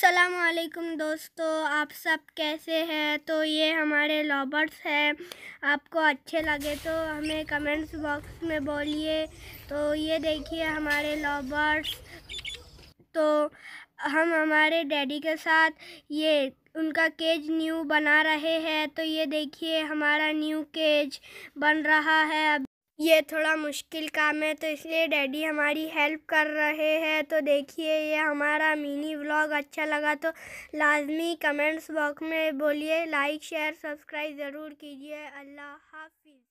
सलामकुम दोस्तों आप सब कैसे हैं तो ये हमारे लॉबर्स हैं आपको अच्छे लगे तो हमें कमेंट्स बॉक्स में बोलिए तो ये देखिए हमारे लॉबर्स तो हम हमारे डैडी के साथ ये उनका केज न्यू बना रहे हैं तो ये देखिए हमारा न्यू केज बन रहा है अब ये थोड़ा मुश्किल काम है तो इसलिए डैडी हमारी हेल्प कर रहे हैं तो देखिए ये हमारा मिनी व्लॉग अच्छा लगा तो लाजमी कमेंट्स बॉक्स में बोलिए लाइक शेयर सब्सक्राइब ज़रूर कीजिए अल्लाह हाफिज़